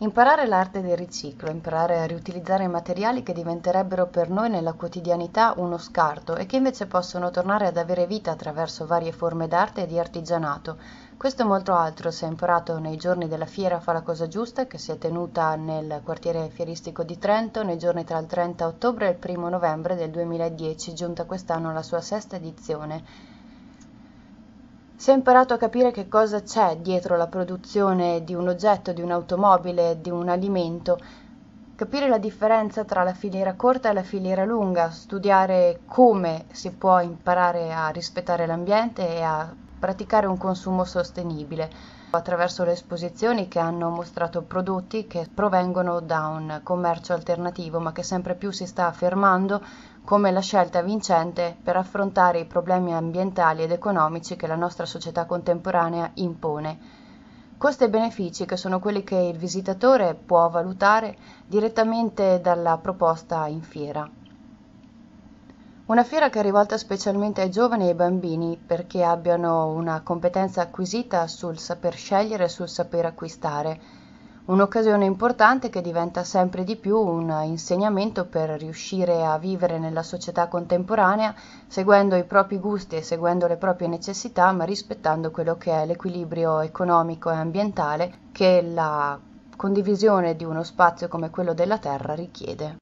Imparare l'arte del riciclo, imparare a riutilizzare i materiali che diventerebbero per noi nella quotidianità uno scarto e che invece possono tornare ad avere vita attraverso varie forme d'arte e di artigianato. Questo e molto altro si è imparato nei giorni della fiera Fa la cosa giusta che si è tenuta nel quartiere fieristico di Trento nei giorni tra il 30 ottobre e il 1 novembre del 2010, giunta quest'anno alla sua sesta edizione se ho imparato a capire che cosa c'è dietro la produzione di un oggetto, di un'automobile, di un alimento, capire la differenza tra la filiera corta e la filiera lunga, studiare come si può imparare a rispettare l'ambiente e a praticare un consumo sostenibile attraverso le esposizioni che hanno mostrato prodotti che provengono da un commercio alternativo ma che sempre più si sta affermando come la scelta vincente per affrontare i problemi ambientali ed economici che la nostra società contemporanea impone. Costi e benefici che sono quelli che il visitatore può valutare direttamente dalla proposta in fiera. Una fiera che è rivolta specialmente ai giovani e ai bambini perché abbiano una competenza acquisita sul saper scegliere e sul saper acquistare. Un'occasione importante che diventa sempre di più un insegnamento per riuscire a vivere nella società contemporanea seguendo i propri gusti e seguendo le proprie necessità, ma rispettando quello che è l'equilibrio economico e ambientale che la condivisione di uno spazio come quello della Terra richiede.